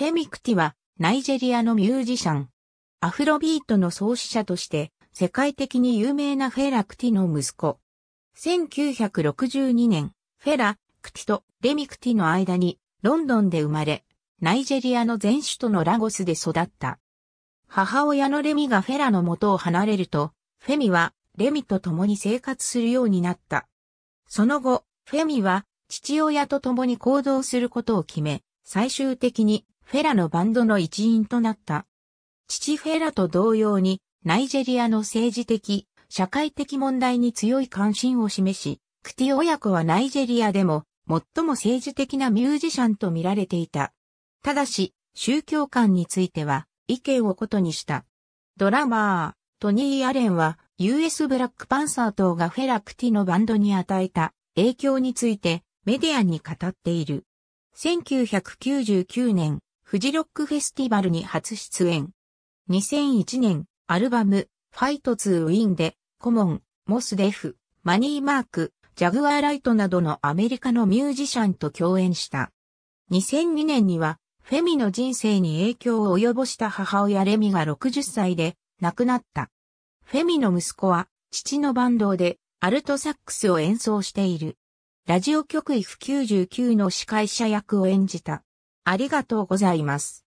フェミクティは、ナイジェリアのミュージシャン。アフロビートの創始者として、世界的に有名なフェラ・クティの息子。1962年、フェラ・クティとレミクティの間に、ロンドンで生まれ、ナイジェリアの全首都のラゴスで育った。母親のレミがフェラの元を離れると、フェミはレミと共に生活するようになった。その後、フェミは父親と共に行動することを決め、最終的にフェラのバンドの一員となった。父フェラと同様に、ナイジェリアの政治的、社会的問題に強い関心を示し、クティ親子はナイジェリアでも、最も政治的なミュージシャンと見られていた。ただし、宗教観については、意見を異にした。ドラマー、トニー・アレンは、US ブラックパンサー等がフェラ・クティのバンドに与えた影響についてメディアに語っている。1999年、フジロックフェスティバルに初出演。2001年、アルバム、ファイトツーウィンで、コモン、モスデフ、マニーマーク、ジャグアーライトなどのアメリカのミュージシャンと共演した。2002年には、フェミの人生に影響を及ぼした母親レミが60歳で亡くなった。フェミの息子は父のバンドでアルトサックスを演奏している。ラジオ局 F99 の司会者役を演じた。ありがとうございます。